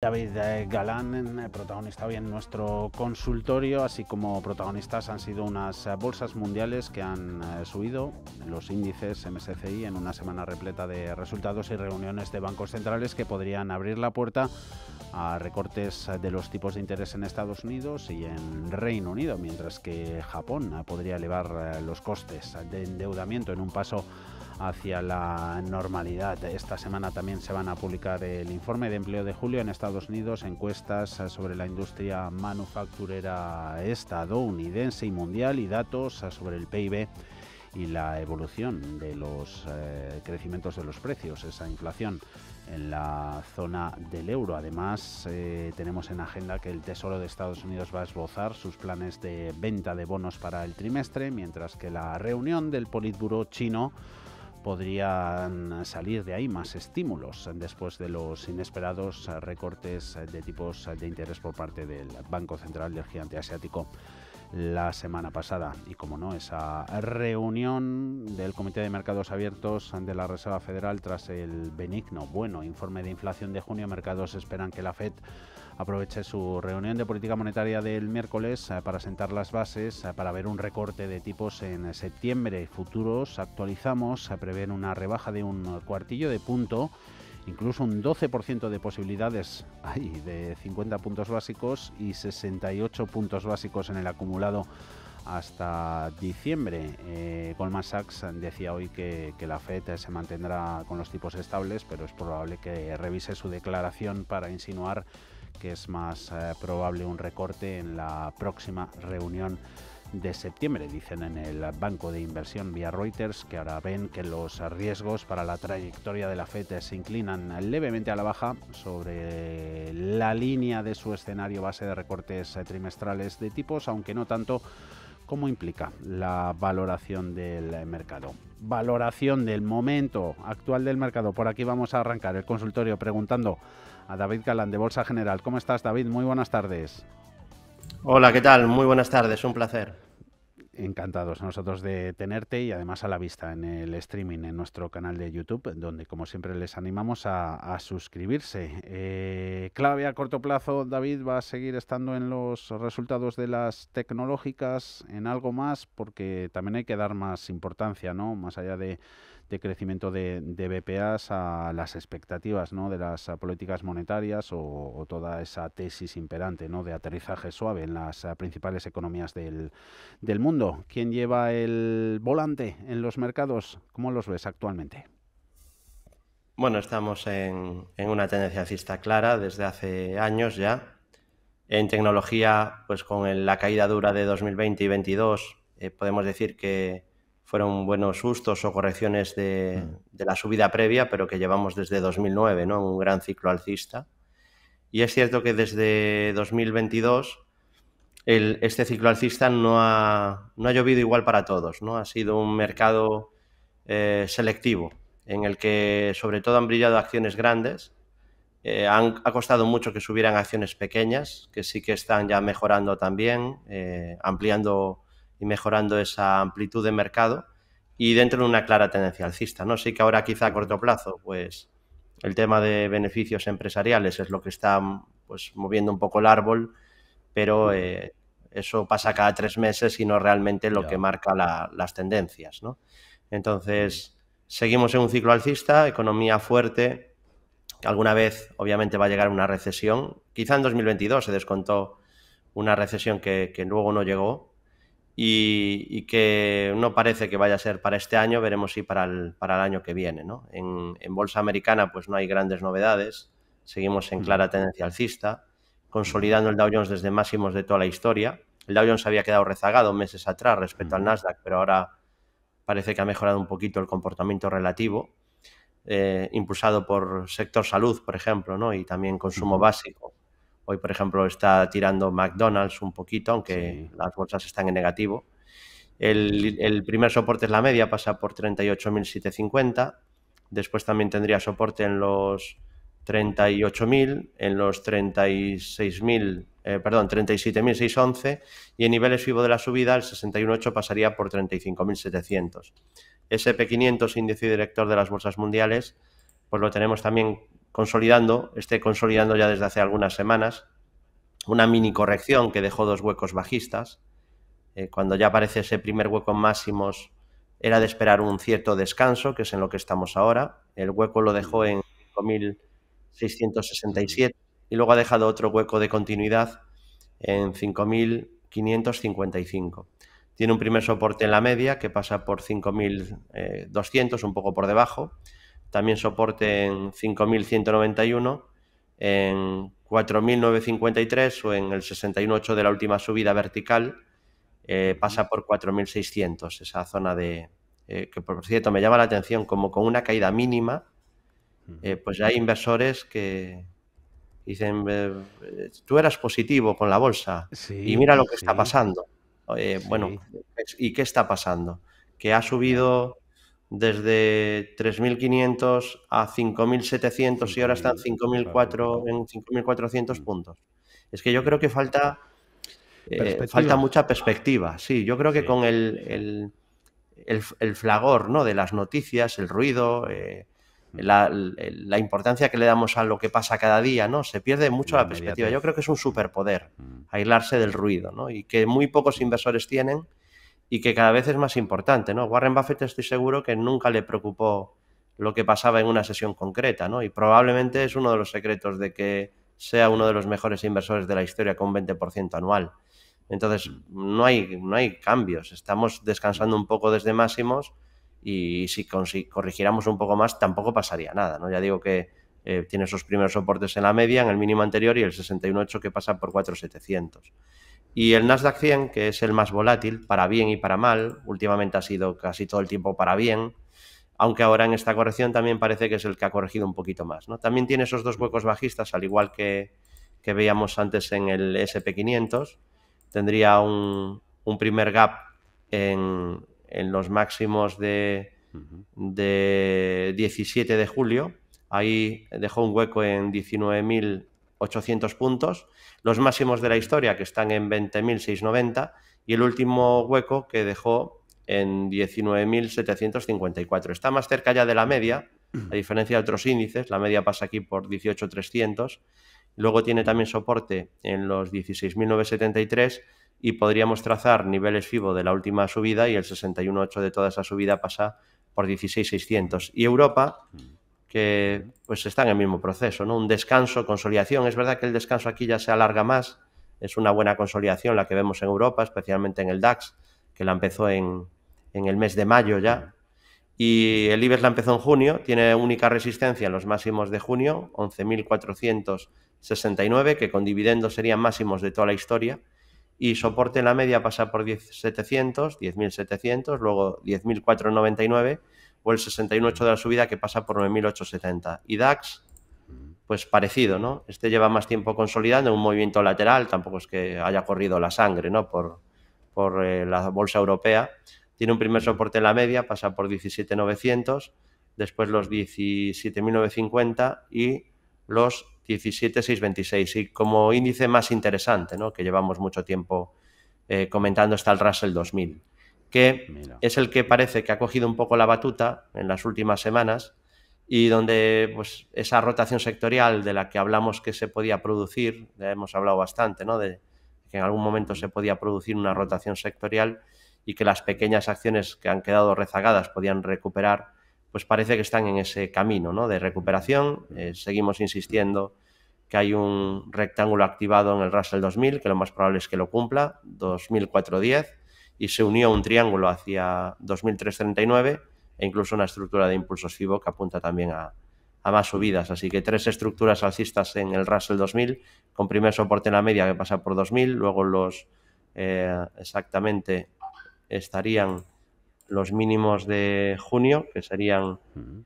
David eh, Galán, eh, protagonista hoy en nuestro consultorio, así como protagonistas han sido unas eh, bolsas mundiales que han subido los índices MSCI en una semana repleta de resultados y reuniones de bancos centrales que podrían abrir la puerta a recortes de los tipos de interés en Estados Unidos y en Reino Unido, mientras que Japón podría elevar los costes de endeudamiento en un paso hacia la normalidad. Esta semana también se van a publicar el informe de empleo de julio en Estados Unidos, encuestas sobre la industria manufacturera estadounidense y mundial y datos sobre el PIB y la evolución de los eh, crecimientos de los precios, esa inflación en la zona del euro. Además, eh, tenemos en agenda que el Tesoro de Estados Unidos va a esbozar sus planes de venta de bonos para el trimestre, mientras que la reunión del Politburo chino podrían salir de ahí más estímulos después de los inesperados recortes de tipos de interés por parte del Banco Central del gigante asiático la semana pasada. Y como no, esa reunión del Comité de Mercados Abiertos de la Reserva Federal tras el benigno, bueno informe de inflación de junio, mercados esperan que la Fed aproveche su reunión de política monetaria del miércoles eh, para sentar las bases eh, para ver un recorte de tipos en septiembre. Futuros actualizamos, eh, prevén una rebaja de un cuartillo de punto incluso un 12% de posibilidades ay, de 50 puntos básicos y 68 puntos básicos en el acumulado hasta diciembre. Eh, Goldman Sachs decía hoy que, que, la Fed se mantendrá con los tipos estables, pero es probable que revise su declaración para insinuar que es más eh, probable un recorte en la próxima reunión de septiembre, dicen en el banco de inversión vía Reuters, que ahora ven que los riesgos para la trayectoria de la FED se inclinan levemente a la baja sobre la línea de su escenario base de recortes eh, trimestrales de tipos, aunque no tanto como implica la valoración del mercado. Valoración del momento actual del mercado. Por aquí vamos a arrancar el consultorio preguntando a David Galán de Bolsa General. ¿Cómo estás, David? Muy buenas tardes. Hola, ¿qué tal? Muy buenas tardes, un placer. Encantados nosotros de tenerte y además a la vista en el streaming en nuestro canal de YouTube, donde como siempre les animamos a, suscribirse. Eh, clave a corto plazo, David, va a seguir estando en los resultados de las tecnológicas, en algo más, porque también hay que dar más importancia, ¿no? Más allá de, de este crecimiento de, de BPAs a las expectativas ¿no? de las ah, políticas monetarias o, toda esa tesis imperante ¿no? de aterrizaje suave en las ah, principales economías del, mundo. ¿Quién lleva el volante en los mercados? ¿Cómo los ves actualmente? Bueno, estamos en, una tendencia alcista clara desde hace años ya. En tecnología, pues con la caída dura de 2020 y 2022, eh, podemos decir que fueron buenos sustos o correcciones mm. de, la subida previa, pero que llevamos desde 2009, ¿no? Un gran ciclo alcista. Y es cierto que desde 2022 este ciclo alcista no ha, no ha, llovido igual para todos, ¿no? Ha sido un mercado eh, selectivo en el que sobre todo han brillado acciones grandes. Eh, han, ha costado mucho que subieran acciones pequeñas, que sí que están ya mejorando también, eh, ampliando y mejorando esa amplitud de mercado y dentro de una clara tendencia alcista. ¿no? Sí que ahora quizá a corto plazo, pues el tema de beneficios empresariales es lo que está pues, moviendo un poco el árbol, pero mm. eh, eso pasa cada tres meses y no realmente lo que marca las tendencias. Entonces, mm. seguimos en un ciclo alcista, economía fuerte, que alguna vez obviamente va a llegar una recesión. Quizá en 2022 se descontó una recesión que luego no llegó, y, que no parece que vaya a ser para este año, veremos si para el, para el año que viene. ¿no? En, bolsa americana pues no hay grandes novedades, seguimos en mm. clara tendencia alcista, consolidando el Dow Jones desde máximos de toda la historia. El Dow Jones había quedado rezagado meses atrás respecto al mm. Nasdaq, pero ahora parece que ha mejorado un poquito el comportamiento relativo, eh, impulsado por sector salud, por ejemplo, ¿no? y también consumo básico Hoy, por ejemplo, está tirando McDonald's un poquito, aunque las bolsas están en negativo. El, primer soporte es la media, pasa por 38.750. Después también tendría soporte en los 38.000, en los 36.000, eh, perdón, 37.611 y en niveles vivo de la subida el 61.8 pasaría por 35.700. SP500, índice director de las bolsas mundiales, pues lo tenemos también consolidando, esté consolidando ya desde hace algunas semanas, una mini corrección que dejó dos huecos bajistas. Eh, cuando ya aparece ese primer hueco en máximos, era de esperar un cierto descanso, que es en lo que estamos ahora. El hueco lo dejó en 5.667 y luego ha dejado otro hueco de continuidad en 5.555. Tiene un primer soporte en la media que pasa por 5.200, eh, un poco por debajo también soporte en 5.191, en 4.953 o en el 61.8 de la última subida vertical, eh, pasa por 4.600, esa zona de... Eh, que por cierto me llama la atención, como con una caída mínima, eh, pues ya hay inversores que dicen, tú eras positivo con la bolsa y mira lo que está pasando. Bueno, ¿y qué está pasando? Que ha subido desde 3.500 a 5.700 y ahora están 5.400 en 5.400 mm. puntos. Es que yo creo que falta, eh, falta mucha perspectiva. Sí, yo creo que con el, el, el, flagor ¿no? de las noticias, el ruido, eh, mm. la, la, importancia que le damos a lo que pasa cada día, ¿no? Se pierde mucho la, perspectiva. Yo creo que es un superpoder mm. aislarse del ruido, ¿no? Y que muy pocos inversores tienen y que cada vez es más importante, ¿no? Warren Buffett estoy seguro que nunca le preocupó lo que pasaba en una sesión concreta, ¿no? Y probablemente es uno de los secretos de que sea uno de los mejores inversores de la historia con un 20% anual. Entonces, no hay, no hay cambios, estamos descansando un poco desde máximos y si, corrigiéramos un poco más tampoco pasaría nada, ¿no? Ya digo que eh, tiene sus primeros soportes en la media, en el mínimo anterior y el 61.8 que pasa por 4.700. Y el Nasdaq 100, que es el más volátil, para bien y para mal, últimamente ha sido casi todo el tiempo para bien, aunque ahora en esta corrección también parece que es el que ha corregido un poquito más. ¿no? También tiene esos dos huecos bajistas, al igual que, que veíamos antes en el SP500. Tendría un, un primer gap en, los máximos de, de, 17 de julio. Ahí dejó un hueco en 19.000. 800 puntos, los máximos de la historia que están en 20.690 y el último hueco que dejó en 19.754. Está más cerca ya de la media, a diferencia de otros índices, la media pasa aquí por 18.300, luego tiene también soporte en los 16.973 y podríamos trazar niveles FIBO de la última subida y el 61.8 de toda esa subida pasa por 16.600. Y Europa que pues están en el mismo proceso, ¿no? Un descanso, consolidación. Es verdad que el descanso aquí ya se alarga más, es una buena consolidación la que vemos en Europa, especialmente en el DAX, que la empezó en, en el mes de mayo ya. Y el IBEX la empezó en junio, tiene única resistencia en los máximos de junio, 11.469, que con dividendos serían máximos de toda la historia. Y soporte en la media pasa por 10.700, 10.700, luego 10.499 o el 61.8 de la subida que pasa por 9.870. Y DAX, pues parecido, ¿no? Este lleva más tiempo consolidando, un movimiento lateral, tampoco es que haya corrido la sangre, ¿no? Por, por eh, la bolsa europea. Tiene un primer soporte en la media, pasa por 17.900, después los 17.950 y los 17.626. Y como índice más interesante, ¿no? Que llevamos mucho tiempo eh, comentando, está el Russell 2000 que es el que parece que ha cogido un poco la batuta en las últimas semanas y donde pues, esa rotación sectorial de la que hablamos que se podía producir, ya hemos hablado bastante, ¿no? de que en algún momento se podía producir una rotación sectorial y que las pequeñas acciones que han quedado rezagadas podían recuperar, pues parece que están en ese camino ¿no? de recuperación. Eh, seguimos insistiendo que hay un rectángulo activado en el Russell 2000, que lo más probable es que lo cumpla, 2410 y se unió un triángulo hacia 2339 e incluso una estructura de impulsos FIBO que apunta también a, más subidas. Así que tres estructuras alcistas en el Russell 2000, con primer soporte en la media que pasa por 2000, luego los eh, exactamente estarían los mínimos de junio, que serían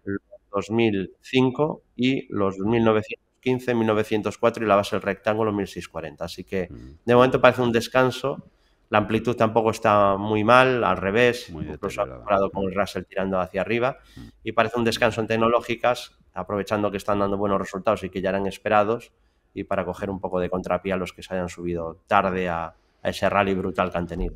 los 2005 y los 1915, 1904 y la base del rectángulo 1640. Así que de momento parece un descanso la amplitud tampoco está muy mal, al revés, incluso ha comparado con mm. el Russell tirando hacia arriba. Mm. Y parece un descanso en tecnológicas, aprovechando que están dando buenos resultados y que ya eran esperados, y para coger un poco de contrapié a los que se hayan subido tarde a ese rally brutal que han tenido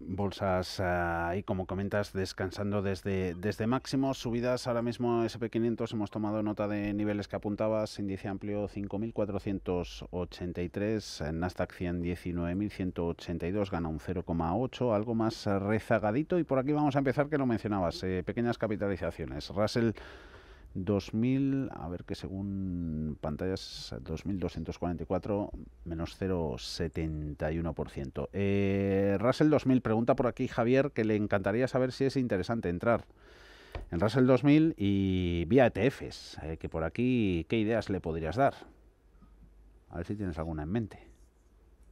bolsas ahí, como comentas, descansando desde, desde máximos, subidas ahora mismo SP500, hemos tomado nota de niveles que apuntabas, índice amplio 5.483, Nasdaq 100 19.182, gana un 0,8, algo más ah, rezagadito y por aquí vamos a empezar que lo mencionabas, eh, pequeñas capitalizaciones, Russell 2000, a ver que según pantallas, 2244 menos 0,71%. Eh, Russell 2000 pregunta por aquí Javier que le encantaría saber si es interesante entrar en Russell 2000 y vía ETFs, eh, que por aquí, ¿qué ideas le podrías dar? A ver si tienes alguna en mente.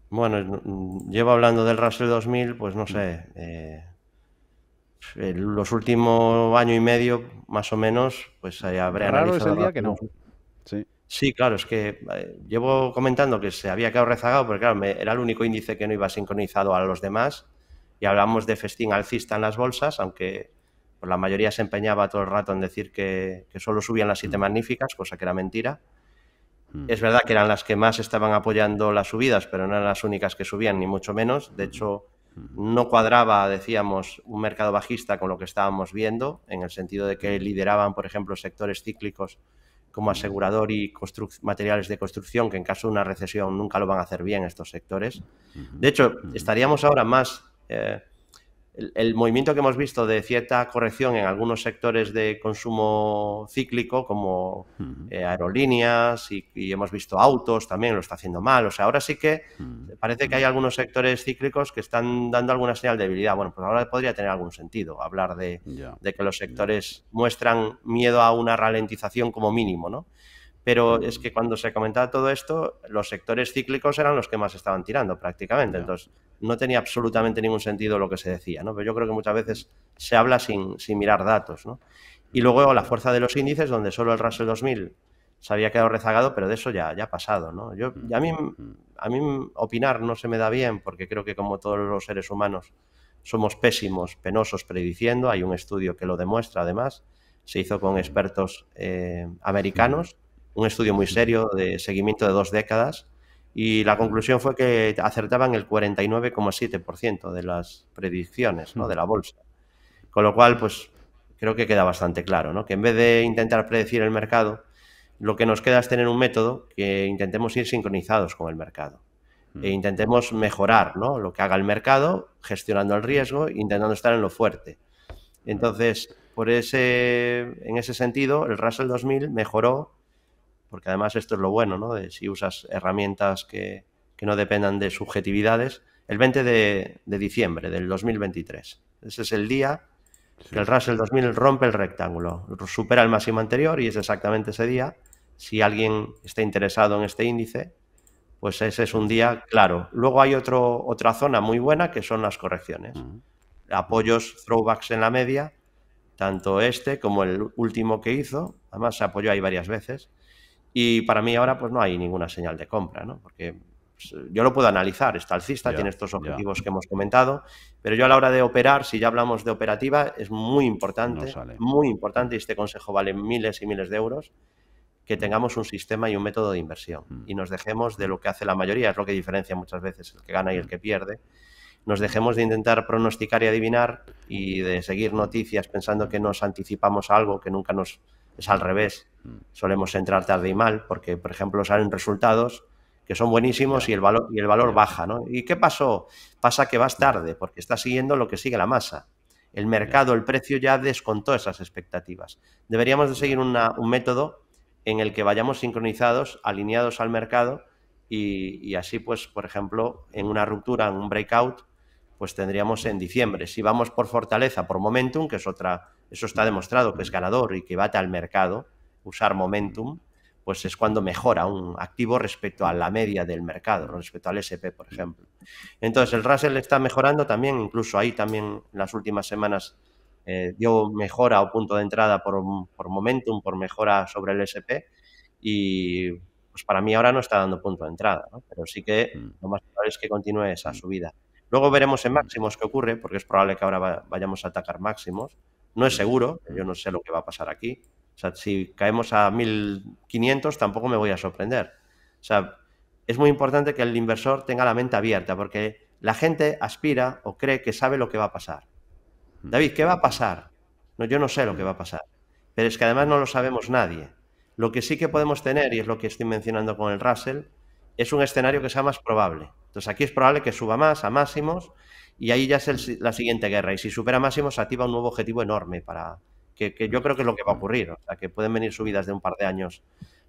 Bueno, llevo hablando del Russell 2000, pues no mm. sé. Eh, en los últimos año y medio, más o menos, pues eh, habré Raro analizado. día que no. Sí. sí. claro, es que eh, llevo comentando que se había quedado rezagado, porque claro, era el único índice que no iba sincronizado a los demás. Y hablamos de festín alcista en las bolsas, aunque pues, la mayoría se empeñaba todo el rato en decir que, solo subían las siete mm. magníficas, cosa que era mentira. Mm. Es verdad que eran las que más estaban apoyando las subidas, pero no eran las únicas que subían, ni mucho menos. De mm. hecho, no cuadraba, decíamos, un mercado bajista con lo que estábamos viendo, en el sentido de que lideraban, por ejemplo, sectores cíclicos como asegurador y materiales de construcción, que en caso de una recesión nunca lo van a hacer bien estos sectores. De hecho, estaríamos ahora más eh, el, movimiento que hemos visto de cierta corrección en algunos sectores de consumo cíclico, como eh, aerolíneas y, hemos visto autos también, lo está haciendo mal. O sea, ahora sí que parece que hay algunos sectores cíclicos que están dando alguna señal de debilidad. Bueno, pues ahora podría tener algún sentido hablar de, que los sectores muestran miedo a una ralentización como mínimo, ¿no? Pero es que cuando se comentaba todo esto, los sectores cíclicos eran los que más estaban tirando prácticamente. Entonces, no tenía absolutamente ningún sentido lo que se decía, ¿no? Pero yo creo que muchas veces se habla sin, mirar datos, ¿no? Y luego la fuerza de los índices, donde solo el Russell 2000 se había quedado rezagado, pero de eso ya, ha pasado, ¿no? Yo, a, mí, a mí opinar no se me da bien, porque creo que como todos los seres humanos somos pésimos, penosos prediciendo, hay un estudio que lo demuestra además, se hizo con expertos eh, americanos, un estudio muy serio de seguimiento de dos décadas y la conclusión fue que acertaban el 49,7% de las predicciones ¿no? de la hmm. bolsa. Con lo cual, pues creo que queda bastante claro, ¿no? que en vez de intentar predecir el mercado, lo que nos queda es tener un método que intentemos ir sincronizados con el mercado. Hmm. E intentemos mejorar lo que haga el mercado, gestionando el riesgo, intentando estar en lo fuerte. Entonces, por ese, en ese sentido, el Russell 2000 mejoró porque además esto es lo bueno, ¿no? De si usas herramientas que, no dependan de subjetividades, el 20 de, diciembre del 2023. Ese es el día que el Russell 2000 rompe el rectángulo, supera el máximo anterior y es exactamente ese día. Si alguien está interesado en este índice, pues ese es un día claro. Luego hay otro, otra zona muy buena que son las correcciones. Apoyos, throwbacks en la media, tanto este como el último que hizo. Además se apoyó ahí varias veces y para mí ahora pues no hay ninguna señal de compra, ¿no? Porque pues, yo lo puedo analizar, está alcista, tiene estos objetivos que hemos comentado, pero yo a la hora de operar, si ya hablamos de operativa, es muy importante, muy importante, y este consejo vale miles y miles de euros, que mm. tengamos un sistema y un método de inversión mm. y nos dejemos de lo que hace la mayoría, es lo que diferencia muchas veces el que gana y el mm. que pierde. Nos dejemos de intentar pronosticar y adivinar y de seguir noticias pensando que nos anticipamos algo que nunca nos es al revés. Solemos entrar tarde y mal, porque, por ejemplo, salen resultados que son buenísimos y el valor, y el valor baja, ¿Y qué pasó? Pasa que vas tarde, porque estás siguiendo lo que sigue la masa. El mercado, el precio ya descontó esas expectativas. Deberíamos de seguir un método en el que vayamos sincronizados, alineados al mercado y, y así, pues, por ejemplo, en una ruptura, en un breakout, pues tendríamos en diciembre. Si vamos por fortaleza, por momentum, que es otra, eso está demostrado que es ganador y que bate al mercado, usar momentum, pues es cuando mejora un activo respecto a la media del mercado, respecto al SP, por ejemplo. Entonces, el Russell está mejorando también, incluso ahí también en las últimas semanas eh, dio mejora o punto de entrada por, por momentum, por mejora sobre el SP, y pues para mí ahora no está dando punto de entrada, pero sí que mm. lo más probable es que continúe esa mm. subida. Luego veremos en máximos qué ocurre, porque es probable que ahora vayamos a atacar máximos. No es seguro, yo no sé lo que va a pasar aquí. O sea, si caemos a 1500 tampoco me voy a sorprender. O sea, es muy importante que el inversor tenga la mente abierta, porque la gente aspira o cree que sabe lo que va a pasar. David, ¿qué va a pasar? No, yo no sé lo que va a pasar, pero es que además no lo sabemos nadie. Lo que sí que podemos tener, y es lo que estoy mencionando con el Russell, es un escenario que sea más probable. Entonces aquí es probable que suba más a máximos y ahí ya es la siguiente guerra. Y si supera máximos, activa un nuevo objetivo enorme para que, yo creo que es lo que va a ocurrir. O sea, que pueden venir subidas de un par de años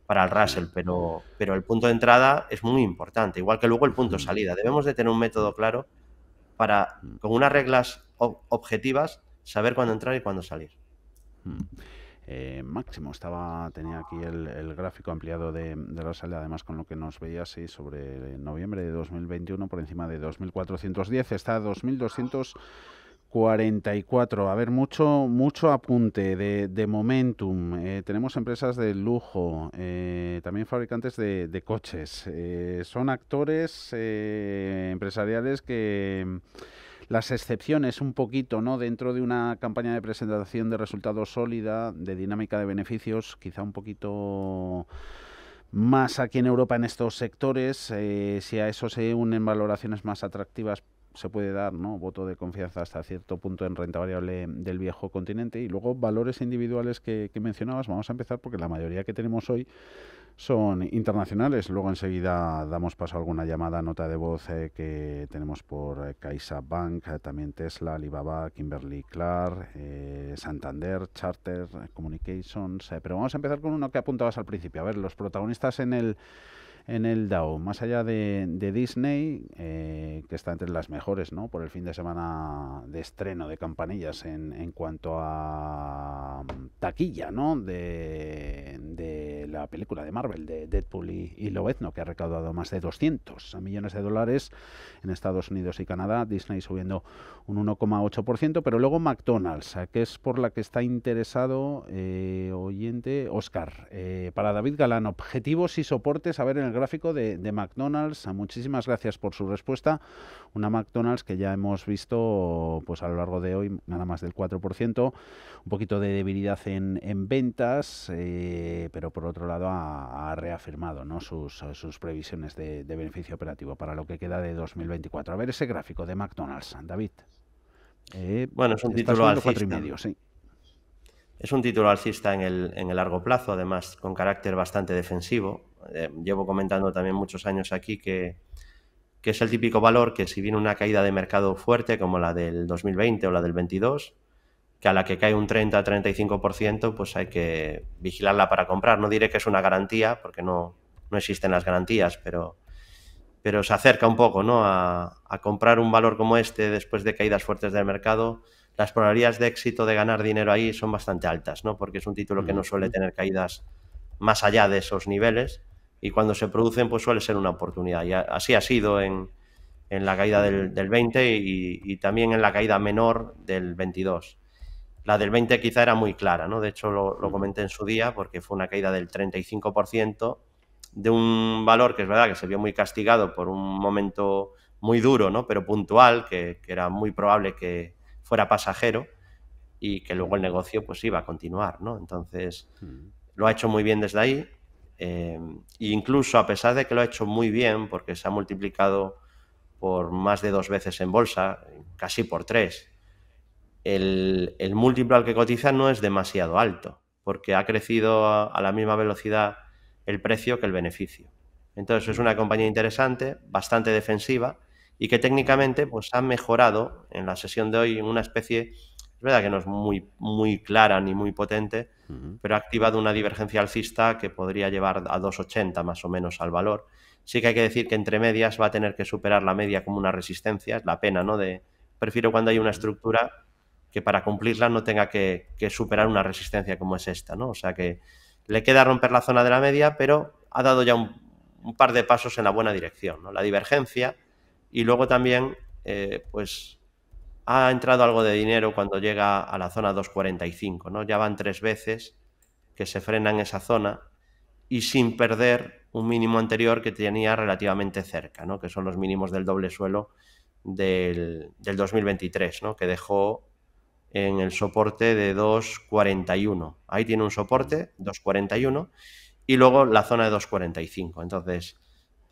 para el Russell, pero, pero el punto de entrada es muy importante, igual que luego el punto de salida. Debemos de tener un método claro para, con unas reglas objetivas, saber cuándo entrar y cuándo salir. Hmm. Eh, máximo. Estaba, tenía aquí el, gráfico ampliado de, la salida, además con lo que nos veía así sobre noviembre de 2021 por encima de 2.410, está a 2.244. A ver, mucho, mucho apunte de, momentum. Eh, tenemos empresas de lujo, eh, también fabricantes de coches. son actores empresariales que las excepciones un poquito, ¿no? Dentro de una campaña de presentación de resultados sólida, de dinámica de beneficios, quizá un poquito más aquí en Europa en estos sectores, eh, si a eso se unen valoraciones más atractivas se puede dar ¿no? voto de confianza hasta cierto punto en renta variable del viejo continente y luego valores individuales que, que mencionabas, vamos a empezar porque la mayoría que tenemos hoy son internacionales. Luego enseguida damos paso a alguna llamada, nota de voz eh, que tenemos por eh, Caixa Bank, eh, también Tesla, Alibaba, Kimberly Clark, Santander, Charter, Communications. pero vamos a empezar con uno que apuntabas al principio. A ver, los protagonistas en el en el DAO, más allá de, Disney, que está entre las mejores, ¿no? Por el fin de semana de estreno de campanillas en, cuanto a mm, taquilla, ¿no? de la película de Marvel, de Deadpool y, y que ha recaudado más de 200 millones de dólares en Estados Unidos y Canadá, Disney subiendo un 1,8%, pero luego McDonald's, que es por la que está interesado eh, oyente Oscar. Eh, para David Galán, objetivos y soportes a ver en el gráfico de, McDonald's. Ah, muchísimas gracias por su respuesta. Una McDonald's que ya hemos visto pues a lo largo de hoy nada más del 4%, un poquito de debilidad en, ventas, eh, pero por otro lado, ha, reafirmado ¿no? sus, previsiones de, beneficio operativo para lo que queda de 2024. A ver ese gráfico de McDonald's, David. Eh, bueno, es un título alcista. Es un título alcista en el, en el largo plazo, además con carácter bastante defensivo. Eh, llevo comentando también muchos años aquí que, que es el típico valor que si viene una caída de mercado fuerte como la del 2020 o la del 22, que a la que cae un 30-35%, pues hay que vigilarla para comprar. No diré que es una garantía, porque no, existen las garantías, pero, pero se acerca un poco ¿no? a, comprar un valor como este después de caídas fuertes del mercado. Las probabilidades de éxito de ganar dinero ahí son bastante altas, ¿no? porque es un título que no suele tener caídas más allá de esos niveles y cuando se producen pues suele ser una oportunidad. Y así ha sido en, la caída del, 20 y, y, también en la caída menor del 22. La del 20 quizá era muy clara, ¿no? De hecho, lo, comenté en su día porque fue una caída del 35% de un valor que es verdad que se vio muy castigado por un momento muy duro, ¿no? Pero puntual, que, era muy probable que fuera pasajero y que luego el negocio pues iba a continuar, ¿no? Entonces, mm. lo ha hecho muy bien desde ahí. e incluso a pesar de que lo ha hecho muy bien, porque se ha multiplicado por más de dos veces en bolsa, casi por tres, el, múltiplo al que cotiza no es demasiado alto, porque ha crecido a, la misma velocidad el precio que el beneficio. Entonces es una compañía interesante, bastante defensiva y que técnicamente pues, ha mejorado en la sesión de hoy en una especie, es verdad que no es muy, muy clara ni muy potente, pero ha activado una divergencia alcista que podría llevar a 2,80 más o menos al valor. Sí que hay que decir que entre medias va a tener que superar la media como una resistencia, es la pena, ¿no? De, prefiero cuando hay una estructura que para cumplirla no tenga que, superar una resistencia como es esta, ¿no? O sea que le queda romper la zona de la media, pero ha dado ya un, par de pasos en la buena dirección, ¿no? La divergencia y luego también, eh, pues, ha entrado algo de dinero cuando llega a la zona 245, ¿no? Ya van tres veces que se frena en esa zona y sin perder un mínimo anterior que tenía relativamente cerca, ¿no? Que son los mínimos del doble suelo del, 2023, ¿no? Que dejó en el soporte de 2.41. Ahí tiene un soporte, 2.41, y luego la zona de 2.45. Entonces,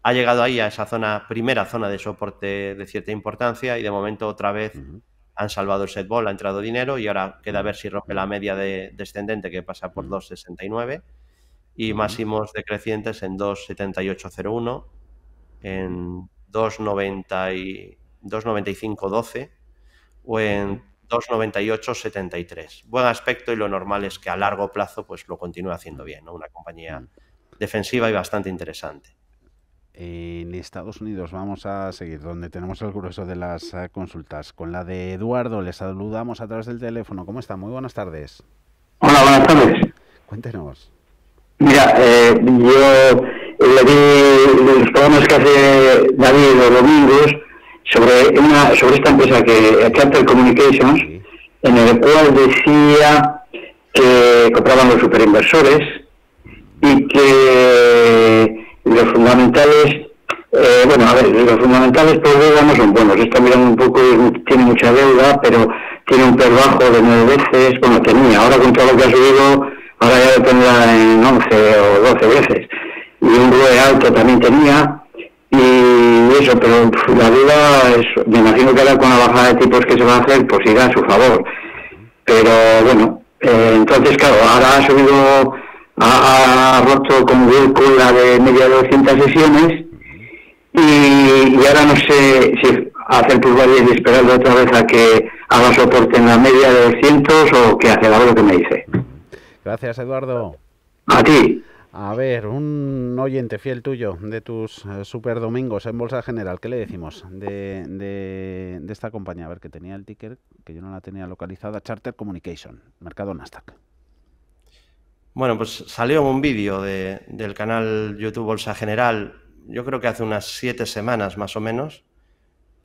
ha llegado ahí a esa zona, primera zona de soporte de cierta importancia, y de momento otra vez han salvado el setball, ha entrado dinero, y ahora queda a ver si rompe la media descendente que pasa por 2.69 y máximos decrecientes en 2.7801, en 2.95.12 o en 73 Buen aspecto y lo normal es que a largo plazo pues lo continúe haciendo bien, ¿no? Una compañía mm. defensiva y bastante interesante. En Estados Unidos vamos a seguir donde tenemos el grueso de las eh, consultas. Con la de Eduardo, le saludamos a través del teléfono. ¿Cómo está? Muy buenas tardes. Hola, buenas tardes. Cuéntenos. Mira, eh, yo eh, le di los problemas que hace David los domingos sobre, una, sobre esta empresa que eh, Charter Communications, en el cual decía que compraban los superinversores y que los fundamentales, eh, bueno, a ver, los fundamentales por pues, deuda no son buenos, ...esta mirando un poco, tiene mucha deuda, pero tiene un PER bajo de nueve veces, bueno, tenía, ahora con todo lo que ha subido, ahora ya lo tendrá en 11 o 12 veces, y un ROE alto también tenía, y eso, pero la duda es, me imagino que ahora con la bajada de tipos que se va a hacer, pues irá a su favor. Pero bueno, eh, entonces claro, ahora ha subido, ha, roto con la de media de 200 sesiones y, ahora no sé si hacer pulgar y de otra vez a que haga soporte en la media de 200 o que hace, la lo que me dice. Gracias, Eduardo. A ti. A ver, un oyente fiel tuyo de tus eh, super domingos en Bolsa General, ¿qué le decimos de, esta compañía? A ver, que tenía el ticker, que yo no la tenía localizada, Charter Communication, mercado Nasdaq. Bueno, pues salió un vídeo del canal YouTube Bolsa General, yo creo que hace unas siete semanas más o menos,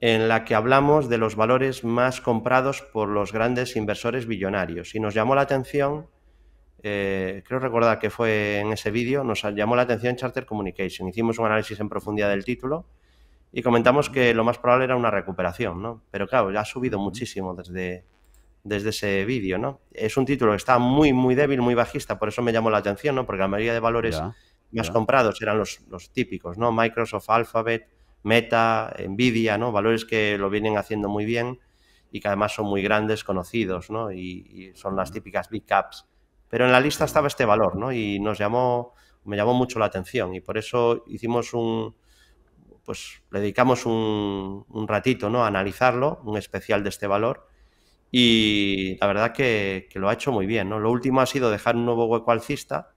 en la que hablamos de los valores más comprados por los grandes inversores billonarios. Y nos llamó la atención eh, creo recordar que fue en ese vídeo, nos llamó la atención Charter Communication. Hicimos un análisis en profundidad del título y comentamos que lo más probable era una recuperación, ¿no? Pero claro, ya ha subido muchísimo desde, desde ese vídeo, ¿no? Es un título que está muy, muy débil, muy bajista, por eso me llamó la atención, ¿no? Porque la mayoría de valores más comprados eran los, los, típicos, ¿no? Microsoft, Alphabet, Meta, Nvidia, ¿no? Valores que lo vienen haciendo muy bien y que además son muy grandes, conocidos, ¿no? Y, y son las típicas big caps. Pero en la lista estaba este valor, ¿no? Y nos llamó, me llamó mucho la atención y por eso hicimos un, pues le dedicamos un, ratito, ¿no? A analizarlo, un especial de este valor y la verdad que, lo ha hecho muy bien. ¿no? Lo último ha sido dejar un nuevo hueco alcista,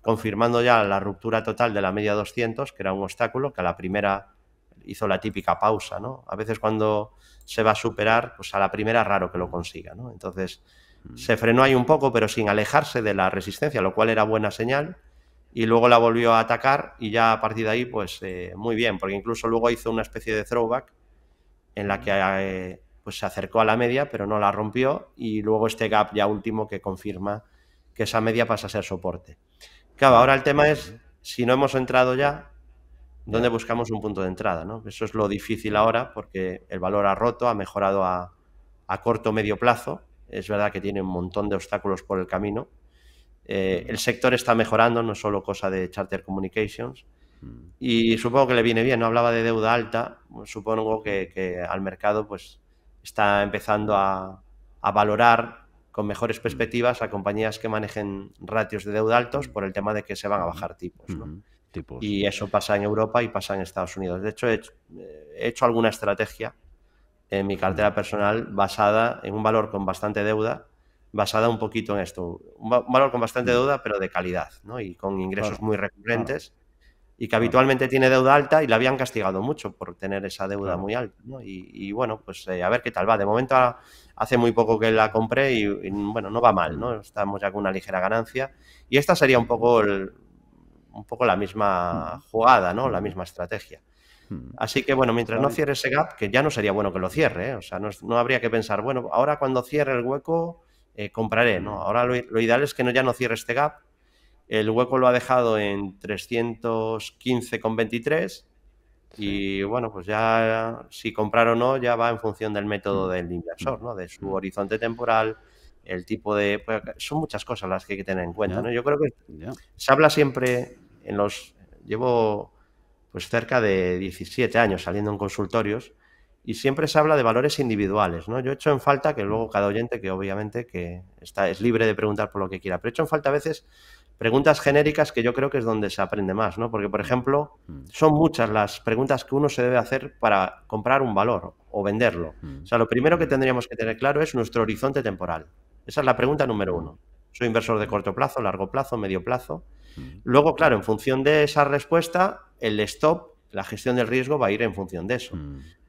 confirmando ya la ruptura total de la media 200, que era un obstáculo, que a la primera hizo la típica pausa. ¿no? A veces cuando se va a superar, pues a la primera raro que lo consiga. ¿no? Entonces se frenó ahí un poco, pero sin alejarse de la resistencia, lo cual era buena señal. Y luego la volvió a atacar y ya a partir de ahí, pues eh, muy bien, porque incluso luego hizo una especie de throwback en la que eh, pues se acercó a la media, pero no la rompió. Y luego este gap ya último que confirma que esa media pasa a ser soporte. Claro, ahora el tema es, si no hemos entrado ya, ¿dónde buscamos un punto de entrada? ¿no? Eso es lo difícil ahora porque el valor ha roto, ha mejorado a, a corto medio plazo es verdad que tiene un montón de obstáculos por el camino. Eh, el sector está mejorando, no solo cosa de Charter Communications. Y supongo que le viene bien, no hablaba de deuda alta, pues supongo que, al mercado pues está empezando a, valorar con mejores perspectivas a compañías que manejen ratios de deuda altos por el tema de que se van a bajar tipos. Y eso pasa en Europa y pasa en Estados Unidos. De hecho, he hecho eh, alguna estrategia mi cartera mm. personal basada en un valor con bastante deuda, basada un poquito en esto, un, valor con bastante mm. deuda pero de calidad ¿no? y con ingresos muy recurrentes y que habitualmente tiene deuda alta y la habían castigado mucho por tener esa deuda muy alta. Y, bueno, pues eh, a ver qué tal va. De momento ah, hace muy poco que la compré y, bueno, no va mal, ¿no? Mm. estamos ya con una ligera ganancia y esta sería un poco, un poco la misma jugada, ¿no? la misma estrategia. Hmm. Así que bueno, mientras no cierre ese gap, que ya no sería bueno que lo cierre, ¿eh? o sea, no, no, habría que pensar, bueno, ahora cuando cierre el hueco, eh, compraré, ¿no? Hmm. Ahora lo, ideal es que no, ya no cierre este gap. El hueco lo ha dejado en 315,23 y bueno, pues ya si comprar o no ya va en función del método hmm. del inversor, ¿no? De su horizonte temporal, el tipo de... Pues, son muchas cosas las que hay que tener en cuenta, ¿no? Yo creo que se habla siempre en los... Llevo pues cerca de 17 años saliendo en consultorios y siempre se habla de valores individuales, ¿no? Yo he hecho en falta que luego cada oyente que obviamente que está es libre de preguntar por lo que quiera, pero he hecho en falta a veces preguntas genéricas que yo creo que es donde se aprende más, ¿no? Porque por ejemplo, mm. son muchas las preguntas que uno se debe hacer para comprar un valor o venderlo. Mm. O sea, lo primero que tendríamos que tener claro es nuestro horizonte temporal. Esa es la pregunta número uno. Mm. Soy inversor de corto plazo, largo plazo, medio plazo Luego, claro, en función de esa respuesta, el stop, la gestión del riesgo va a ir en función de eso.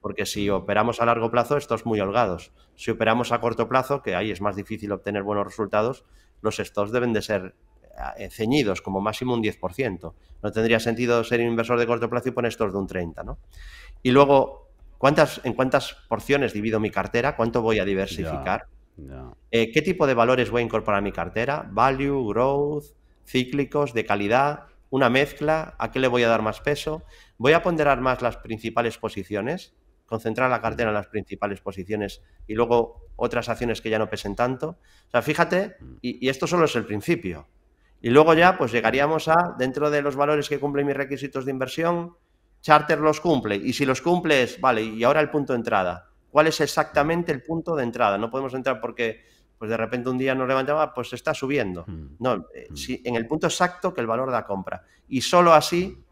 Porque si operamos a largo plazo, estos muy holgados. Si operamos a corto plazo, que ahí es más difícil obtener buenos resultados, los stops deben de ser ah, eh, ceñidos, como máximo un 10%. No tendría sentido ser un inversor de corto plazo y poner estos de un 30%. ¿no? Y luego, ¿cuántas, ¿en cuántas porciones divido mi cartera? ¿Cuánto voy a diversificar? Eh, ¿Qué tipo de valores voy a incorporar a mi cartera? ¿Value, growth, cíclicos, de calidad, una mezcla, a qué le voy a dar más peso. Voy a ponderar más las principales posiciones, concentrar la cartera en las principales posiciones y luego otras acciones que ya no pesen tanto. O sea, fíjate, y, esto solo es el principio. Y luego ya, pues llegaríamos a, dentro de los valores que cumplen mis requisitos de inversión, Charter los cumple. Y si los cumples, vale, y ahora el punto de entrada. ¿Cuál es exactamente el punto de entrada? No podemos entrar porque pues de repente un día nos levantaba, ah, pues está subiendo. Mm. No, eh, mm. si, en el punto exacto que el valor da compra. Y solo así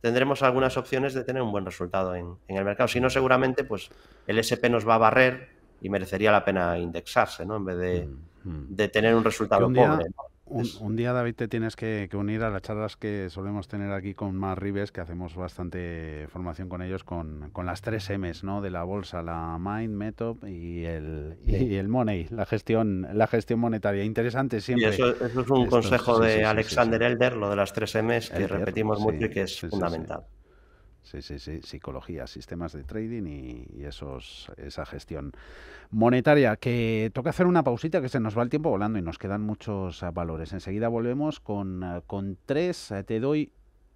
tendremos algunas opciones de tener un buen resultado en, el mercado. Si no, seguramente pues el SP nos va a barrer y merecería la pena indexarse, ¿no? En vez de, mm, tener un resultado pobre. Un, día, David, te tienes que, unir a las charlas que solemos tener aquí con Mar Rives, que hacemos bastante formación con ellos, con, las tres M's ¿no? de la bolsa, la Mind, Metop y el, y el Money, la gestión, la gestión monetaria. Interesante siempre. Y eso, es un consejo de Alexander Elder, lo de las tres M's, que repetimos mucho y que es fundamental. Sí, sí, sí, psicología, sistemas de trading y, esos, esa gestión monetaria. Que toca hacer una pausita que se nos va el tiempo volando y nos quedan muchos ah, valores. Enseguida volvemos con, ah, con tres. Eh, te doy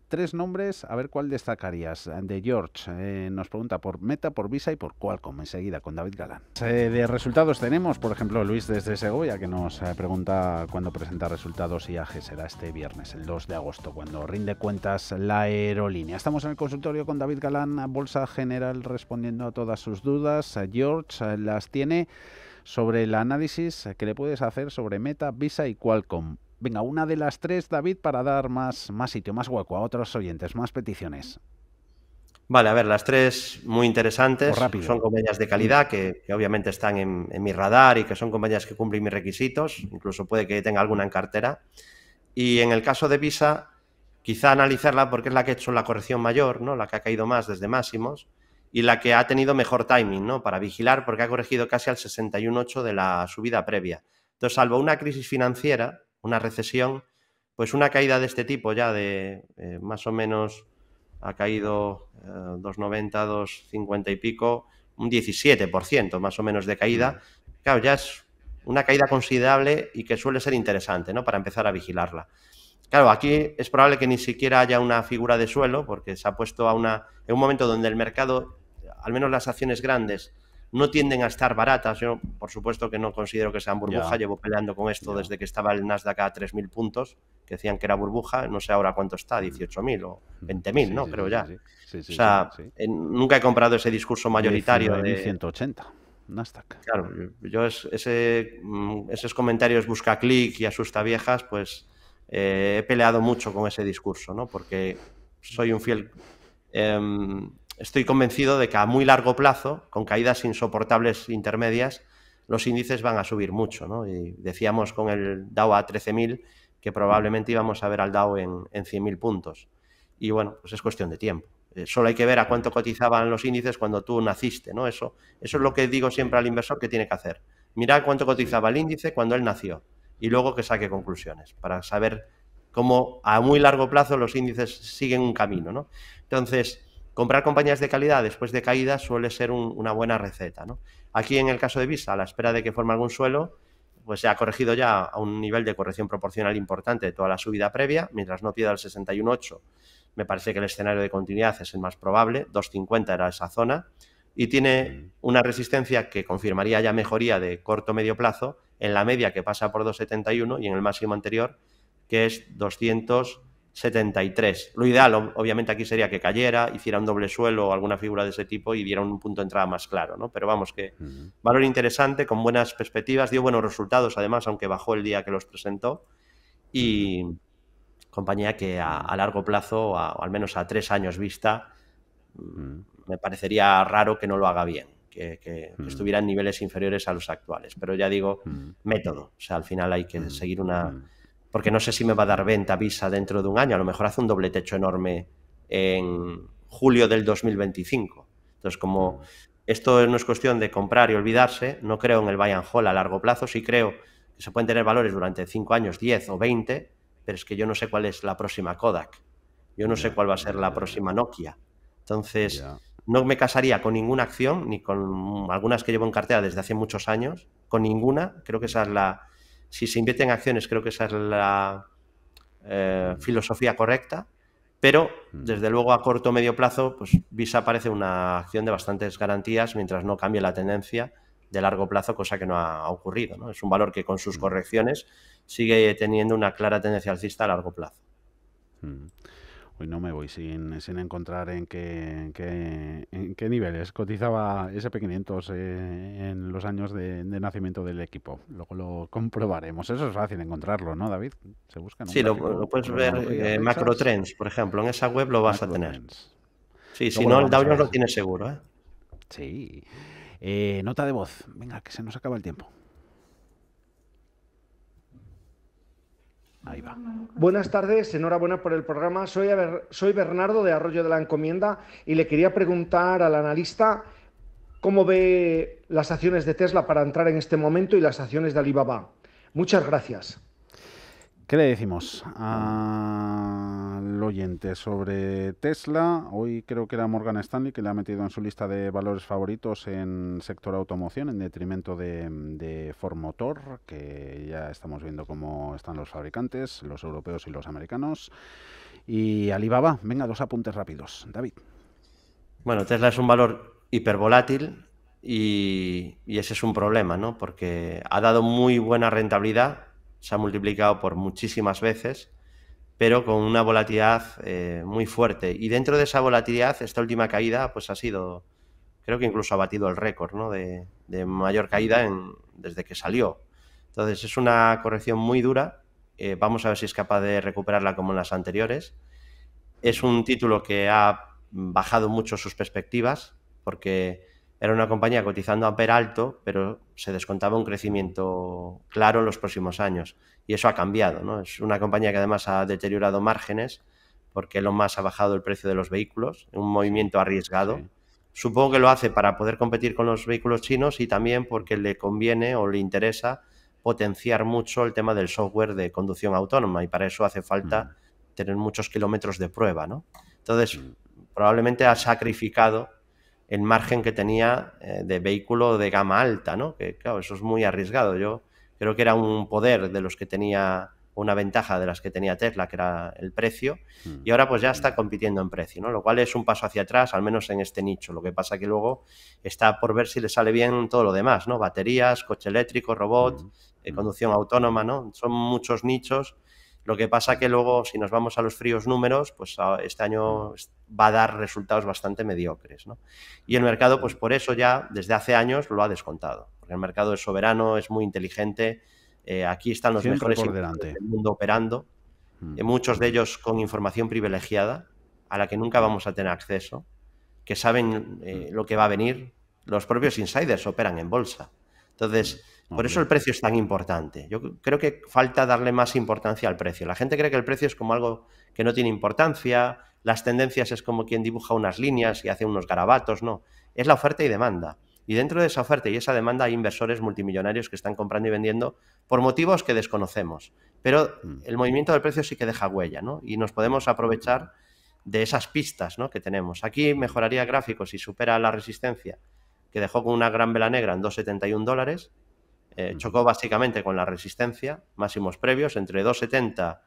tres nombres, a ver cuál destacarías. Eh, de George eh, nos pregunta por Meta, por Visa y por Qualcomm. Enseguida con David Galán. Eh, de resultados tenemos, por ejemplo, Luis desde Segovia que nos pregunta cuándo presenta resultados y AG Será este viernes, el 2 de agosto, cuando rinde cuentas la aerolínea. Estamos en el consultorio con David Galán, Bolsa General, respondiendo a todas sus dudas. George las tiene sobre el análisis que le puedes hacer sobre Meta, Visa y Qualcomm. Venga, una de las tres, David, para dar más, más sitio, más hueco a otros oyentes, más peticiones. Vale, a ver, las tres muy interesantes. Son compañías de calidad que, obviamente están en, mi radar y que son compañías que cumplen mis requisitos. Incluso puede que tenga alguna en cartera. Y en el caso de Visa, quizá analizarla porque es la que ha hecho la corrección mayor, ¿no? La que ha caído más desde máximos y la que ha tenido mejor timing, ¿no? Para vigilar porque ha corregido casi al 61.8 de la subida previa. Entonces, salvo una crisis financiera, una recesión, pues una caída de este tipo ya de eh, más o menos ha caído eh, 2,90, 2,50 y pico, un 17% más o menos de caída. Claro, ya es una caída considerable y que suele ser interesante, ¿no? Para empezar a vigilarla. Claro, aquí es probable que ni siquiera haya una figura de suelo porque se ha puesto a una en un momento donde el mercado, al menos las acciones grandes, no tienden a estar baratas. Yo, por supuesto, que no considero que sean burbuja. Llevo peleando con esto desde que estaba el Nasdaq a 3.000 puntos, que decían que era burbuja. No sé ahora cuánto está, 18.000 mm. o 20.000, mm. ¿no? Pero Creo ya. o sea, eh, nunca he comprado ese discurso mayoritario de... 180. Nasdaq. Claro, yo ese, mm, esos comentarios busca clic y asusta viejas, pues eh, he peleado mucho con ese discurso, ¿no? Porque soy un fiel em, estoy convencido de que a muy largo plazo, con caídas insoportables intermedias, los índices van a subir mucho. Y decíamos con el DAO a 13.000 que probablemente íbamos a ver al DAO en, 100.000 puntos. Y bueno, pues es cuestión de tiempo. Eh, solo hay que ver a cuánto cotizaban los índices cuando tú naciste, ¿no? Eso, eso es lo que digo siempre al inversor que tiene que hacer. Mirar cuánto cotizaba el índice cuando él nació y luego que saque conclusiones para saber cómo a muy largo plazo los índices siguen un camino, ¿no? Entonces, Comprar compañías de calidad después de caídas suele ser una buena receta. Aquí, en el caso de Visa, a la espera de que forme algún suelo, pues se ha corregido ya a un nivel de corrección proporcional importante de toda la subida previa, mientras no pierda el 61.8, me parece que el escenario de continuidad es el más probable, 2.50 era esa zona, y tiene mm. una resistencia que confirmaría ya mejoría de corto medio plazo en la media que pasa por 2.71 y en el máximo anterior, que es 200 73. Lo ideal, obviamente, aquí sería que cayera, hiciera un doble suelo o alguna figura de ese tipo y diera un punto de entrada más claro, ¿no? Pero vamos, que valor interesante, con buenas perspectivas, dio buenos resultados, además, aunque bajó el día que los presentó. Y compañía que a, largo plazo, o al menos a tres años vista, me parecería raro que no lo haga bien, que, que estuviera en niveles inferiores a los actuales. Pero ya digo, método. O sea, al final hay que seguir una porque no sé si me va a dar venta Visa dentro de un año, a lo mejor hace un doble techo enorme en julio del 2025. Entonces, como esto no es cuestión de comprar y olvidarse, no creo en el buy and hold a largo plazo, sí creo que se pueden tener valores durante 5 años, 10 o 20, pero es que yo no sé cuál es la próxima Kodak, yo no sé cuál va a ser la próxima Nokia. Entonces, no me casaría con ninguna acción, ni con algunas que llevo en cartera desde hace muchos años, con ninguna, creo que esa es la, si se invierte en acciones, creo que esa es la eh, filosofía correcta. Pero, desde luego, a corto o medio plazo, pues Visa parece una acción de bastantes garantías mientras no cambie la tendencia de largo plazo, cosa que no ha ocurrido. Es un valor que con sus correcciones sigue teniendo una clara tendencia alcista a largo plazo hoy no me voy sin, encontrar en qué, en qué, qué niveles cotizaba SP500 eh, en los años de, nacimiento del equipo. Luego lo comprobaremos. Eso es fácil encontrarlo, ¿no, David? Se busca. Sí, lo, puedes ver en eh, Macrotrends, por ejemplo. En esa web lo vas a tener. Sí, si no, el Dow lo tiene seguro. ¿eh? Sí. Eh, nota de voz. Venga, que se nos acaba el tiempo. Buenas tardes, enhorabuena por el programa. Soy, soy Bernardo de Arroyo de la Encomienda y le quería preguntar al analista cómo ve las acciones de Tesla para entrar en este momento y las acciones de Alibaba. Muchas gracias. ¿Qué le decimos al oyente sobre Tesla? Hoy creo que era Morgan Stanley que le ha metido en su lista de valores favoritos en sector automoción en detrimento de, de Ford Motor, que ya estamos viendo cómo están los fabricantes, los europeos y los americanos. Y Alibaba, venga, dos apuntes rápidos. David. Bueno, Tesla es un valor hipervolátil y, y ese es un problema, ¿no? Porque ha dado muy buena rentabilidad se ha multiplicado por muchísimas veces, pero con una volatilidad eh, muy fuerte. Y dentro de esa volatilidad, esta última caída, pues ha sido, creo que incluso ha batido el récord de, mayor caída en, desde que salió. Entonces es una corrección muy dura. Eh, vamos a ver si es capaz de recuperarla como en las anteriores. Es un título que ha bajado mucho sus perspectivas porque era una compañía cotizando a per alto, pero se descontaba un crecimiento claro en los próximos años. Y eso ha cambiado, ¿no? Es una compañía que además ha deteriorado márgenes porque lo más ha bajado el precio de los vehículos, un movimiento arriesgado. Supongo que lo hace para poder competir con los vehículos chinos y también porque le conviene o le interesa potenciar mucho el tema del software de conducción autónoma y para eso hace falta mm. tener muchos kilómetros de prueba, Entonces, mm. probablemente ha sacrificado el margen que tenía eh, de vehículo de gama alta, ¿no? Que claro, eso es muy arriesgado. Yo creo que era un poder de los que tenía una ventaja de las que tenía Tesla, que era el precio, hmm. y ahora pues ya hmm. está compitiendo en precio, ¿no? Lo cual es un paso hacia atrás, al menos en este nicho. Lo que pasa que luego está por ver si le sale bien todo lo demás, ¿no? Baterías, coche eléctrico, robot, hmm. Eh, conducción autónoma, ¿no? Son muchos nichos lo que pasa que luego, si nos vamos a los fríos números, pues ah, este año va a dar resultados bastante mediocres. Y el mercado, pues por eso ya desde hace años lo ha descontado, porque el mercado es soberano, es muy inteligente. Eh, aquí están los mejores del mundo operando, mm. eh, muchos de ellos con información privilegiada, a la que nunca vamos a tener acceso, que saben eh, mm. lo que va a venir. Los propios insiders operan en bolsa. Entonces, por eso el precio es tan importante. Yo creo que falta darle más importancia al precio. La gente cree que el precio es como algo que no tiene importancia, las tendencias es como quien dibuja unas líneas y hace unos garabatos, no. Es la oferta y demanda. Y dentro de esa oferta y esa demanda hay inversores multimillonarios que están comprando y vendiendo por motivos que desconocemos. Pero mm. el movimiento del precio sí que deja huella, ¿no? Y nos podemos aprovechar de esas pistas ¿no? que tenemos. Aquí mejoraría gráficos y supera la resistencia que dejó con una gran vela negra en 2,71 dólares eh, chocó básicamente con la resistencia, máximos previos, entre 2,70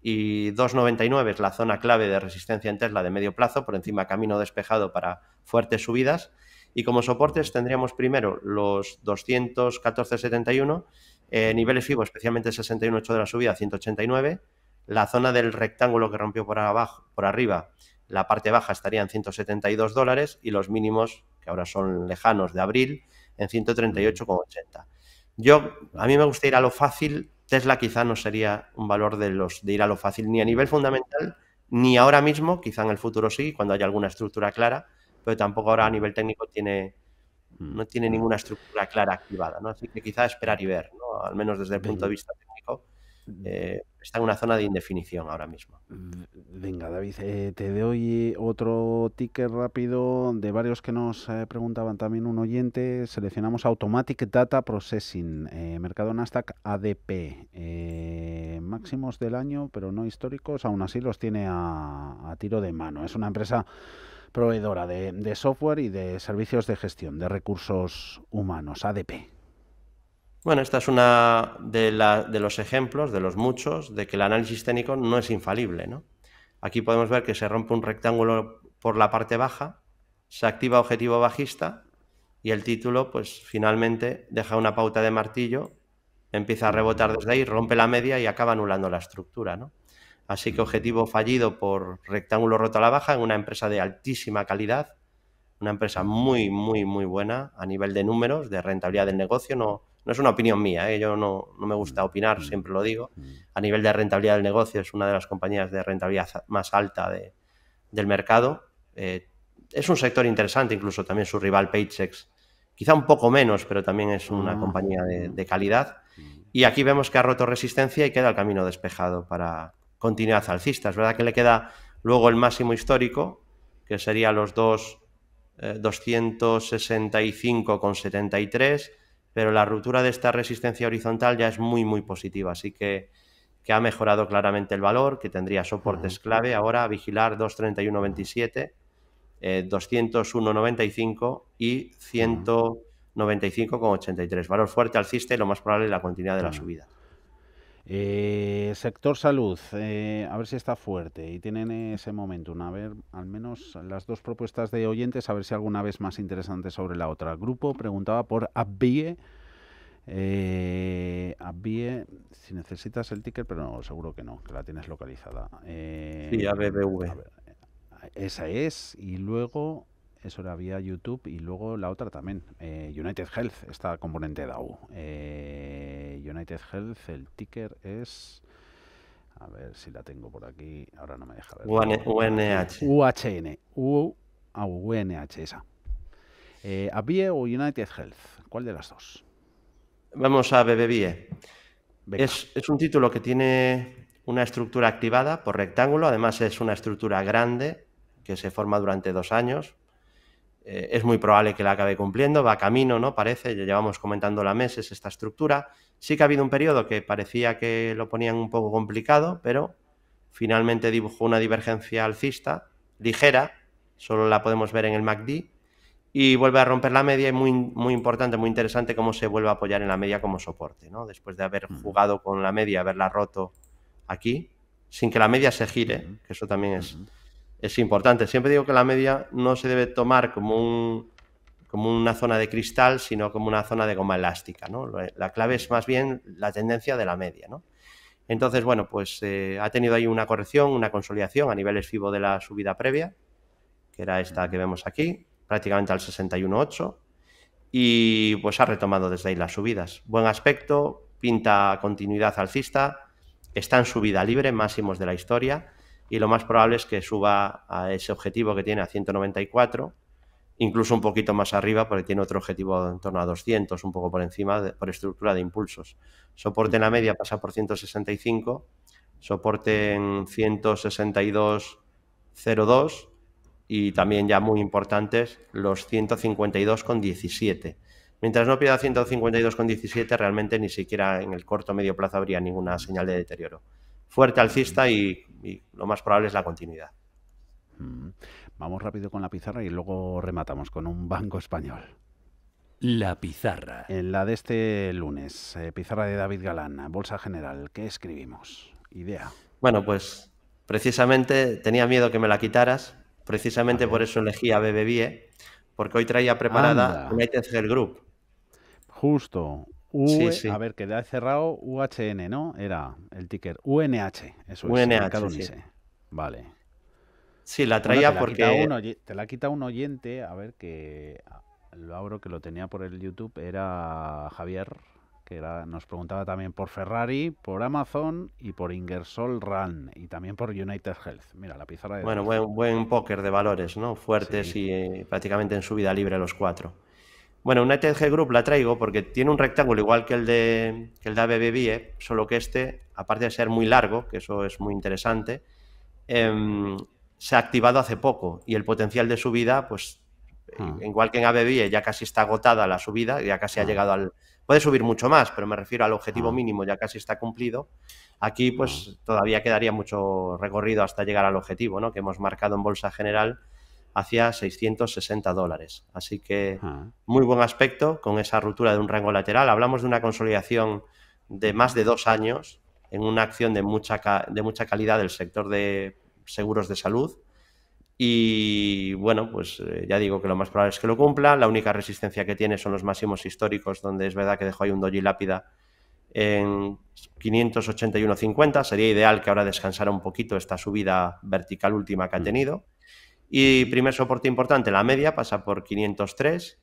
y 2,99 es la zona clave de resistencia en Tesla de medio plazo, por encima camino despejado para fuertes subidas. Y como soportes tendríamos primero los 214,71, eh, niveles FIBO, especialmente 61,8 de la subida, 189. La zona del rectángulo que rompió por, abajo, por arriba, la parte baja estaría en 172 dólares y los mínimos, que ahora son lejanos de abril, en 138,80. Yo, a mí me gusta ir a lo fácil. Tesla quizá no sería un valor de los de ir a lo fácil, ni a nivel fundamental, ni ahora mismo, quizá en el futuro sí, cuando haya alguna estructura clara, pero tampoco ahora a nivel técnico tiene, no tiene ninguna estructura clara activada, ¿no? Así que quizá esperar y ver, ¿no? Al menos desde el punto de vista técnico. Eh, está en una zona de indefinición ahora mismo. Mm, venga, David, eh, te doy otro ticket rápido de varios que nos eh, preguntaban también un oyente. Seleccionamos Automatic Data Processing, mercado Nasdaq ADP, máximos del año, pero no históricos, aún así los tiene a, tiro de mano. Es una empresa proveedora de software y de servicios de gestión de recursos humanos, ADP. Bueno, esta es una de, los ejemplos, de los muchos, de que el análisis técnico no es infalible. ¿no? Aquí podemos ver que se rompe un rectángulo por la parte baja, se activa objetivo bajista y el título, pues finalmente deja una pauta de martillo, empieza a rebotar desde ahí, rompe la media y acaba anulando la estructura. ¿no? Así que objetivo fallido por rectángulo roto a la baja en una empresa de altísima calidad, una empresa muy, muy, muy buena a nivel de números, de rentabilidad del negocio, no no es una opinión mía, ¿eh? yo no, me gusta opinar, mm, siempre lo mm, digo. Mm. A nivel de rentabilidad del negocio, es una de las compañías de rentabilidad más alta del mercado. Eh, es un sector interesante, incluso también su rival Paychex, quizá un poco menos, pero también es una compañía de, calidad. Y aquí vemos que ha roto resistencia y queda el camino despejado para continuidad alcista. Es verdad que le queda luego el máximo histórico, que sería los dos, 265,73 eh, pero la ruptura de esta resistencia horizontal ya es muy, muy positiva, así que, que ha mejorado claramente el valor, que tendría soportes clave ahora, vigilar 231.27, 201.95 y 195.83. Eh, valor fuerte CISTE y lo más probable es la continuidad de la subida. Eh, sector salud, eh, a ver si está fuerte y tienen ese momento. A ver, al menos las dos propuestas de oyentes, a ver si alguna vez más interesante sobre la otra. grupo preguntaba por Abbie. Eh, si necesitas el ticket, pero seguro que no, que la tienes localizada. Eh, sí, ABBV. esa es. Y luego eso era vía YouTube y luego la otra también, eh, United Health, esta componente de AU. Eh, United Health, el ticker es... A ver si la tengo por aquí, ahora no me deja ver. UNH. UHN, U-A-U-N-H, esa. Eh, ¿Abie o United Health? ¿Cuál de las dos? Vamos a BBBIE. Es, es un título que tiene una estructura activada por rectángulo, además es una estructura grande, que se forma durante dos años, eh, es muy probable que la acabe cumpliendo, va camino, ¿no? Parece, ya llevamos comentando la meses esta estructura. Sí que ha habido un periodo que parecía que lo ponían un poco complicado, pero finalmente dibujó una divergencia alcista ligera, solo la podemos ver en el MACD, y vuelve a romper la media y muy, muy importante, muy interesante cómo se vuelve a apoyar en la media como soporte, ¿no? Después de haber jugado con la media, haberla roto aquí, sin que la media se gire, que eso también es es importante. Siempre digo que la media no se debe tomar como, un, como una zona de cristal, sino como una zona de goma elástica. ¿no? La clave es más bien la tendencia de la media. ¿no? Entonces, bueno, pues eh, ha tenido ahí una corrección, una consolidación a niveles FIBO de la subida previa, que era esta que vemos aquí, prácticamente al 61.8, y pues ha retomado desde ahí las subidas. Buen aspecto, pinta continuidad alcista, está en subida libre, máximos de la historia, y lo más probable es que suba a ese objetivo que tiene a 194, incluso un poquito más arriba porque tiene otro objetivo en torno a 200, un poco por encima por estructura de impulsos. Soporte en la media pasa por 165, soporte en 162.02 y también ya muy importantes los 152,17. Mientras no pierda 152,17 realmente ni siquiera en el corto o medio plazo habría ninguna señal de deterioro fuerte alcista y, lo más probable es la continuidad. Mm. Vamos rápido con la pizarra y luego rematamos con un banco español. La pizarra. En la de este lunes, eh, pizarra de David Galán, Bolsa General, ¿qué escribimos? Idea. Bueno, pues precisamente tenía miedo que me la quitaras, precisamente por eso elegí a BBVA, porque hoy traía preparada a United del Group. Justo, e, a ver, que A ha cerrado UHN, ¿no? Era el ticker. UNH, eso es. Sí. Vale. Sí, la traía porque... te la ha quitado un, oyente, a ver, que lo abro, que lo tenía por el YouTube, era Javier, que nos preguntaba también por Ferrari, por Amazon y por Ingersoll Run y también por United Health. Mira, la pizarra de. Bueno, buen, póker de valores, ¿no? Fuertes y eh, prácticamente en vida libre los cuatro. Bueno, una ETG Group la traigo porque tiene un rectángulo igual que el de, que el de e, solo que este, aparte de ser muy largo, que eso es muy interesante, em, se ha activado hace poco y el potencial de subida, pues hmm. igual que en ABBIE, ya casi está agotada la subida, ya casi ha hmm. llegado al... Puede subir mucho más, pero me refiero al objetivo hmm. mínimo, ya casi está cumplido. Aquí pues todavía quedaría mucho recorrido hasta llegar al objetivo ¿no? que hemos marcado en Bolsa General hacia 660 dólares. Así que ah. muy buen aspecto con esa ruptura de un rango lateral. Hablamos de una consolidación de más de dos años en una acción de mucha, de mucha calidad del sector de seguros de salud. Y bueno, pues eh, ya digo que lo más probable es que lo cumpla. La única resistencia que tiene son los máximos históricos, donde es verdad que dejó ahí un doji lápida en 581.50. Sería ideal que ahora descansara un poquito esta subida vertical última que ha mm. tenido. Y primer soporte importante, la media, pasa por 503.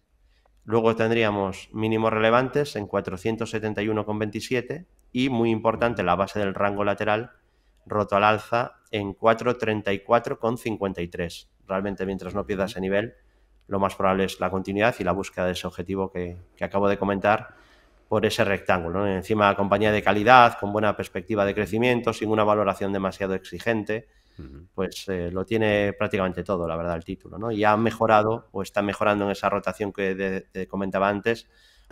Luego tendríamos mínimos relevantes en 471,27 y muy importante la base del rango lateral roto al alza en 434,53. Realmente mientras no pierda ese nivel, lo más probable es la continuidad y la búsqueda de ese objetivo que, acabo de comentar por ese rectángulo. ¿no? Encima compañía de calidad, con buena perspectiva de crecimiento, sin una valoración demasiado exigente pues eh, lo tiene prácticamente todo, la verdad, el título, ¿no? Y ha mejorado o está mejorando en esa rotación que comentaba antes,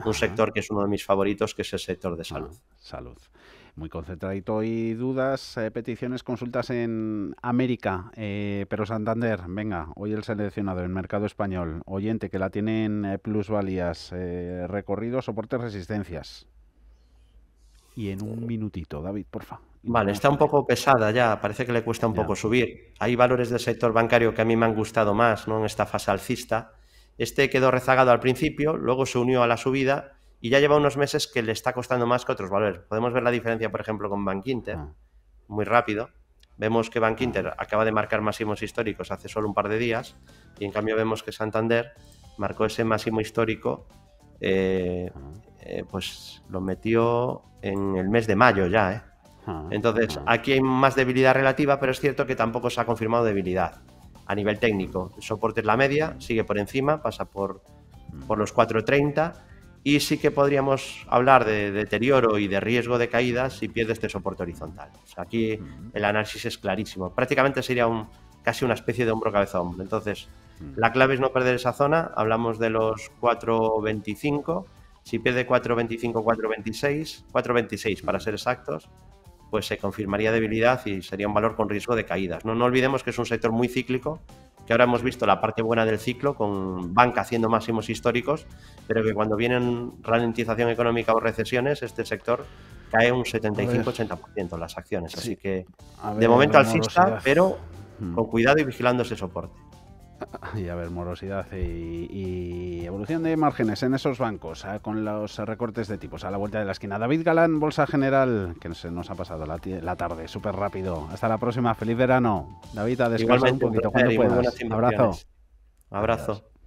un sector que es uno de mis favoritos, que es el sector de salud. Salud muy concentradito y dudas, eh, peticiones, consultas en América. Eh, pero Santander, venga, hoy el seleccionado en mercado español, oyente que la tienen en plusvalías, recorrido, soportes, resistencias. Y en un minutito, David, por favor Vale, está un poco pesada ya, parece que le cuesta un poco subir. Hay valores del sector bancario que a mí me han gustado más, ¿no? En esta fase alcista. Este quedó rezagado al principio, luego se unió a la subida y ya lleva unos meses que le está costando más que otros valores. Podemos ver la diferencia, por ejemplo, con Bank Inter, ah. muy rápido. Vemos que Bank ah. Inter acaba de marcar máximos históricos hace solo un par de días y en cambio vemos que Santander marcó ese máximo histórico, eh, ah. eh, pues lo metió en el mes de mayo ya, ¿eh? Entonces, aquí hay más debilidad relativa, pero es cierto que tampoco se ha confirmado debilidad a nivel técnico. El soporte es la media, sigue por encima, pasa por, por los 4.30 y sí que podríamos hablar de deterioro y de riesgo de caída si pierde este soporte horizontal. aquí el análisis es clarísimo. Prácticamente sería casi una especie de hombro cabeza Entonces, la clave es no perder esa zona. Hablamos de los 4.25. Si pierde 4.25, 4.26, 4.26 para ser exactos, pues se confirmaría debilidad y sería un valor con riesgo de caídas. No, olvidemos que es un sector muy cíclico, que ahora hemos visto la parte buena del ciclo, con banca haciendo máximos históricos, pero que cuando vienen ralentización económica o recesiones, este sector cae un 75-80% las acciones. Así que, de momento alcista, pero mm. con cuidado y vigilando ese soporte. Y a ver, morosidad y, evolución de márgenes en esos bancos ah, con los recortes de tipos a la vuelta de la esquina. David Galán, Bolsa General, que se nos ha pasado la, tarde súper rápido. Hasta la próxima, feliz verano. David, a descansar un poquito cuando puedas. Abrazo. Abrazo.